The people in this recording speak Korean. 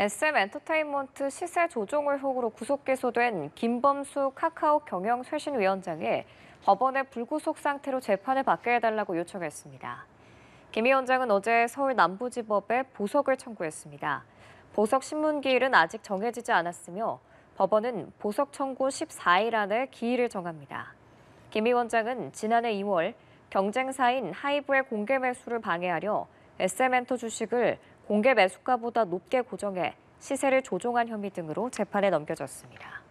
SM 엔터테인먼트 시세 조정을 혹으로 구속 기소된 김범수 카카오 경영 쇄신위원장이 법원에 불구속 상태로 재판을 받게 해달라고 요청했습니다. 김 위원장은 어제 서울 남부지법에 보석을 청구했습니다. 보석 신문 기일은 아직 정해지지 않았으며 법원은 보석 청구 14일 안에 기일을 정합니다. 김 위원장은 지난해 2월 경쟁사인 하이브의 공개 매수를 방해하려 SM엔터 주식을 공개 매수가보다 높게 고정해 시세를 조종한 혐의 등으로 재판에 넘겨졌습니다.